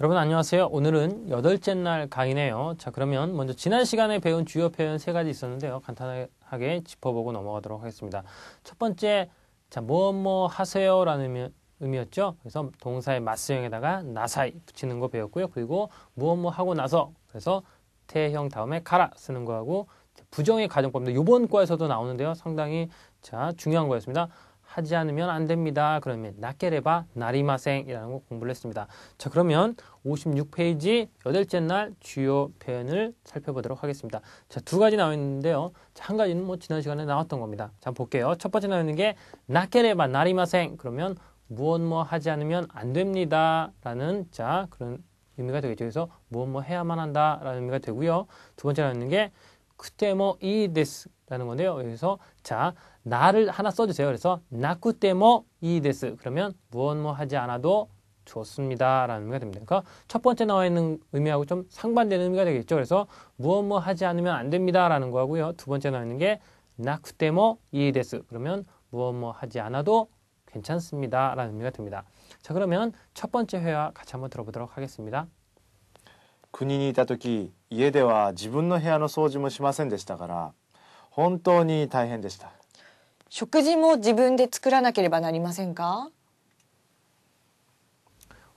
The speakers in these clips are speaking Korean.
여러분 안녕하세요. 오늘은 여덟째 날 강의네요. 자 그러면 먼저 지난 시간에 배운 주요 표현 세 가지 있었는데요. 간단하게 짚어보고 넘어가도록 하겠습니다. 첫 번째 자 뭐 뭐 하세요라는 의미, 였죠 그래서 동사의 맞스형에다가 나사이 붙이는 거 배웠고요. 그리고 뭐뭐 뭐 하고 나서 그래서 태형 다음에 가라 쓰는 거하고 부정의 가정법인데 요번 과에서도 나오는데요. 상당히 자 중요한 거였습니다. 하지 않으면 안 됩니다. 그러면 낫게레바 나리마생이라는 거 공부를 했습니다. 자 그러면 56페이지 여덟째 날 주요 표현을 살펴보도록 하겠습니다. 자 두 가지 나와 있는데요. 자, 한 가지는 뭐 지난 시간에 나왔던 겁니다. 자 볼게요. 첫 번째 나와 있는 게낫게레바 나리마생 그러면 무엇 뭐 하지 않으면 안 됩니다라는 자 그런 의미가 되겠죠. 그래서 무엇 뭐 해야만 한다라는 의미가 되고요. 두 번째 나와 있는 게 나쿠테모 이데스 라는 건데요. 여기서 자 나를 하나 써주세요. 그래서 나쿠테모 이데스 그러면 무언뭐 하지 않아도 좋습니다. 라는 의미가 됩니다. 그러니까 첫 번째 나와 있는 의미하고 좀 상반되는 의미가 되겠죠. 그래서 무언뭐 하지 않으면 안 됩니다. 라는 거하고요. 두 번째 나와 있는 게 나쿠테모 이데스 그러면 무언뭐 하지 않아도 괜찮습니다. 라는 의미가 됩니다. 자 그러면 첫 번째 회화 같이 한번 들어보도록 하겠습니다. 군인이다 時家では自分の部屋の掃除もしませんでしたから本当に大変でした食事も自分で作らなければなりませんか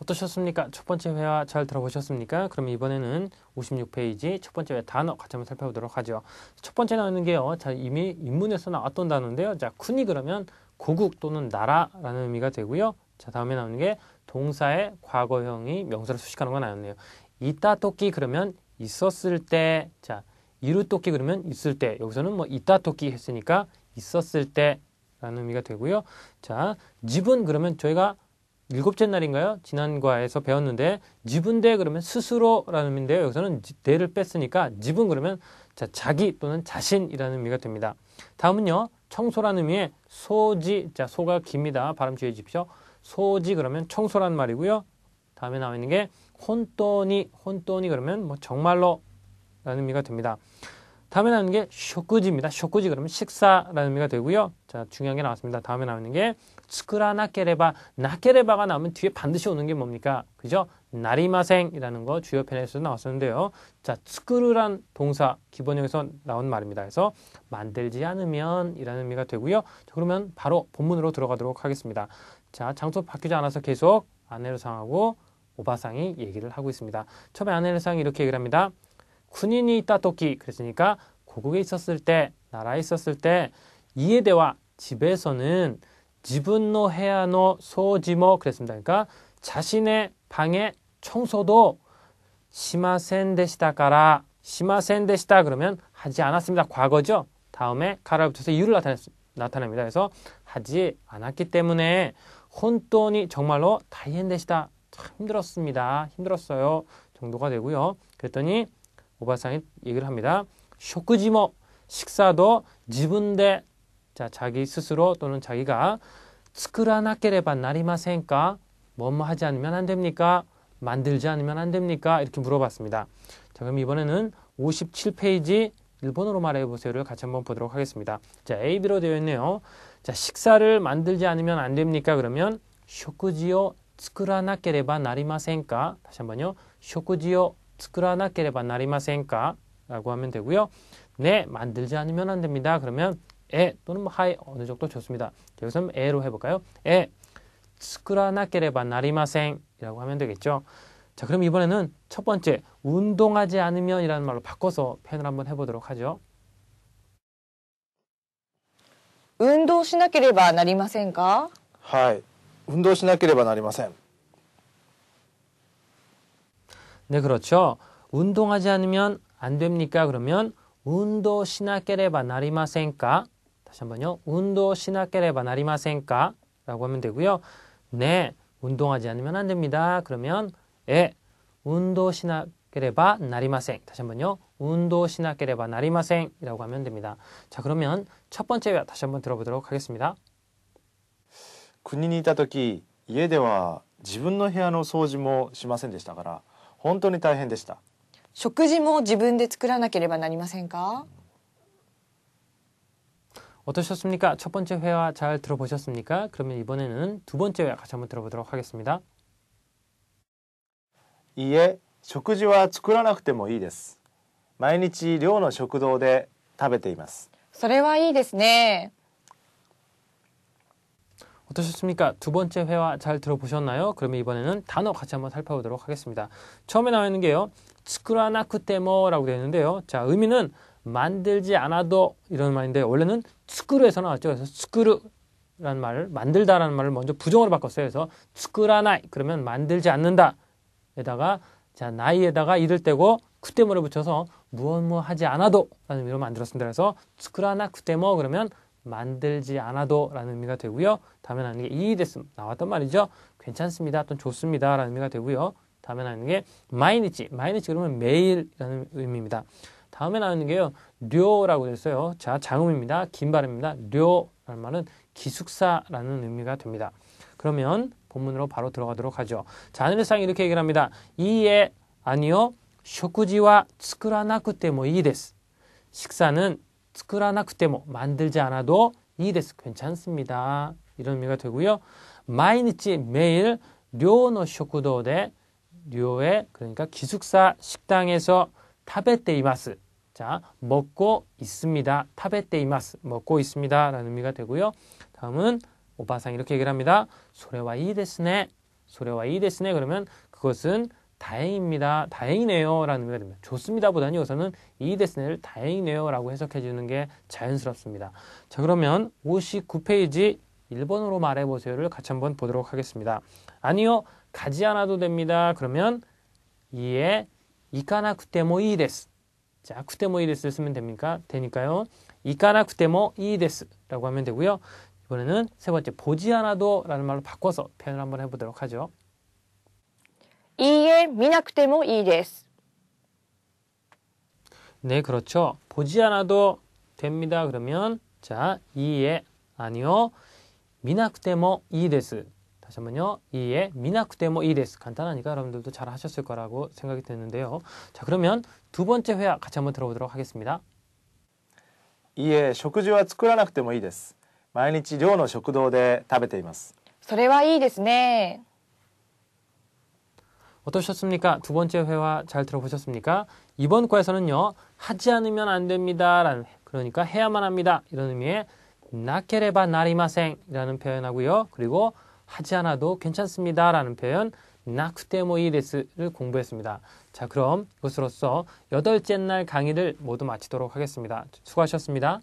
어떠셨습니까? 첫 번째 회화 잘 들어보셨습니까? 그럼 이번에는 56페이지 첫 번째 단어 같이 한번 살펴보도록 하죠. 첫 번째 나오는 게요. 자, 이미 입문에서 나왔던 단어인데요. 자, 군이 그러면 고국 또는 나라라는 의미가 되고요. 자, 다음에 나오는 게 동사의 과거형이 명사를 수식하는 건 아니었네요. 이따토끼 그러면 있었을 때, 자, 이루 토끼 그러면 있을 때, 여기서는 뭐이따 토끼 했으니까 있었을 때라는 의미가 되고요. 자, 집은 그러면 저희가 일곱째 날인가요? 지난 과에서 배웠는데 집은 대 그러면 스스로라는 의미인데요. 여기서는 대를 뺐으니까 집은 그러면 자, 자기 또는 자신이라는 의미가 됩니다. 다음은요. 청소라는 의미의 소지, 자 소가 깁니다. 발음 주의해 주십시오. 소지 그러면 청소란 말이고요. 다음에 나와 있는 게 혼돈이 혼돈이 그러면 뭐 정말로 라는 의미가 됩니다. 다음에 나오는 게 쇼쿠지입니다. 쇼쿠지 그러면 식사라는 의미가 되고요. 자 중요한 게 나왔습니다. 다음에 나오는 게 스크라나케레바 나케레바가 나오면 뒤에 반드시 오는 게 뭡니까? 그죠? 나리마생이라는 거 주요 편에서 나왔었는데요. 자 스크루란 동사 기본형에서 나온 말입니다. 그래서 만들지 않으면이라는 의미가 되고요. 자, 그러면 바로 본문으로 들어가도록 하겠습니다. 자 장소 바뀌지 않아서 계속 안내로 상하고 오바상이 얘기를 하고 있습니다. 처음에 아넬상이 이렇게 얘기를 합니다. 군인이 있다 토끼 그랬으니까 고국에 있었을 때 나라에 있었을 때 이에 대와 집에서는 지분노 해야노 소지모 그랬습니다. 그러니까 자신의 방에 청소도 심하센 데시다가라 심하센 데시다 그러면 하지 않았습니다. 과거죠. 다음에 가라 붙여서 이유를 나타냅니다. 그래서 하지 않았기 때문에 혼돈이 정말로 다이엔 데시다 참 힘들었습니다. 힘들었어요. 정도가 되고요. 그랬더니 오바상이 얘기를 합니다. 쇼크지모 식사도 지분데 자, 자기 스스로 또는 자기가 스크라나케레바 나리마센까 뭐뭐 하지 않으면 안 됩니까? 만들지 않으면 안 됩니까? 이렇게 물어봤습니다. 자, 그럼 이번에는 57페이지 일본어로 말해보세요를 같이 한번 보도록 하겠습니다. 자, AB로 되어 있네요. 자, 식사를 만들지 않으면 안 됩니까? 그러면 쇼크지오 作らなければなりませんか? 다시 한번요. 食事を作らなければなりませんか? 라고 하면 되고요. 네, 만들지 않으면 안 됩니다. 그러면 에 또는 뭐 하이 어느 정도 좋습니다. 여기서 는 에로 해볼까요? 에作らなければなりません 이라고 하면 되겠죠. 자, 그럼 이번에는 첫 번째 운동하지 않으면 이라는 말로 바꿔서 표현을 한번 해보도록 하죠. 운동しなければなりませんか? はい。運動しなければなりません。 네, 그렇죠. 운동하지 않으면 안 됩니까? 그러면 운도 시나케레바 나리마센까? 다시 한번요. 운도 시나케레바 나리마센까? 라고 하면 되고요. 네, 운동하지 않으면 안 됩니다. 그러면 에 운도 시나케레바 나리마센. 다시 한번요. 운도 시나케레바 나리마센이라고 하면 됩니다. 자, 그러면 첫 번째 다시 한번 들어보도록 하겠습니다. 国にいた時家では自分の部屋の掃除もしませんでしたから本当に大変でした食事も自分で作らなければなりませんか어떠셨습니까첫번째회화잘들어보셨습니까그러면이번에는두번째회화같이한번들어보도록하겠습니다이에食事は作らなくてもいいです。毎日寮の食堂で食べています。それはいいですね。 어떠셨습니까? 두 번째 회화 잘 들어보셨나요? 그러면 이번에는 단어 같이 한번 살펴보도록 하겠습니다. 처음에 나와 있는 게요. 츠쿠라나쿠테모라고 되어 있는데요. 자, 의미는 만들지 않아도 이런 말인데 원래는 츠쿠르에서 나왔죠. 그래서 츠쿠르라는 말을 만들다라는 말을 먼저 부정으로 바꿨어요. 그래서 츠쿠라나이 그러면 만들지 않는다. 에다가 자, 나이에다가 이를 떼고 쿠테모를 붙여서 무언무하지 않아도 라는 의미로 만들었습니다. 그래서 츠쿠라나 쿠테모 그러면 만들지 않아도 라는 의미가 되고요. 다면하는 음게 이이 됐음 나왔단 말이죠. 괜찮습니다. 또 좋습니다. 라는 의미가 되고요. 다음에 나오는 게 마이니치. 마이니치 그러면 매일이라는 의미입니다. 다음에 나오는 게요. 료라고 됐어요. 자, 장음입니다. 긴 발음입니다. 료라는 말은 기숙사라는 의미가 됩니다. 그러면 본문으로 바로 들어가도록 하죠. 자, 하늘상 이렇게 이 얘기를 합니다. 이에 아니요. 쇼쿠지와 스쿠라나쿠 때뭐 이이 데스. 식사는 作らなくても 만들지 않아도 이데스 괜찮습니다. 이런 의미가 되고요. 마이니치 매일 료노 쇼쿠도데 료의 그러니까 기숙사 식당에서 타베테 이마스 자 먹고 있습니다. 타베테 이마스 먹고 있습니다. 라는 의미가 되고요. 다음은 오바상 이렇게 얘기를 합니다. 소레와 이데스네 소레와 이데스네 그러면 그것은 다행입니다. 다행이네요. 라는 의미가 됩니다. 좋습니다. 보다는 여기서는 이 데스네를 다행이네요. 라고 해석해 주는 게 자연스럽습니다. 자, 그러면 59페이지 1번으로 말해보세요를 같이 한번 보도록 하겠습니다. 아니요. 가지 않아도 됩니다. 그러면 이에 이카나 쿠테모 이 데스. 자, 쿠테모 이 데스를 쓰면 됩니까? 되니까요. 이카나 쿠테모 이 데스. 라고 하면 되고요. 이번에는 세 번째, 보지 않아도 라는 말로 바꿔서 표현을 한번 해보도록 하죠. 이에 미나쿠테모 이이데스. 네, 그렇죠. 보지 않아도 됩니다. 그러면 자, 이에 아니요. 미나쿠테모 이이데스. 다시 한번요. 이에 미나쿠테모 이이데스. 간단하니까 여러분들도 잘 하셨을 거라고 생각이 드는데요. 자, 그러면 두 번째 회화 같이 한번 들어보도록 하겠습니다. 이에 食事は作らなくてもいいです。毎日寮の食堂で食べています。それはいいですね。 어떠셨습니까? 두 번째 회화 잘 들어보셨습니까? 이번 과에서는요, 하지 않으면 안 됩니다. 라는, 그러니까 해야만 합니다. 이런 의미의 나케레바 나리마생 이라는 표현하고요. 그리고 하지 않아도 괜찮습니다. 라는 표현, 나쿠테모이데스를 공부했습니다. 자, 그럼 이것으로써 여덟째 날 강의를 모두 마치도록 하겠습니다. 수고하셨습니다.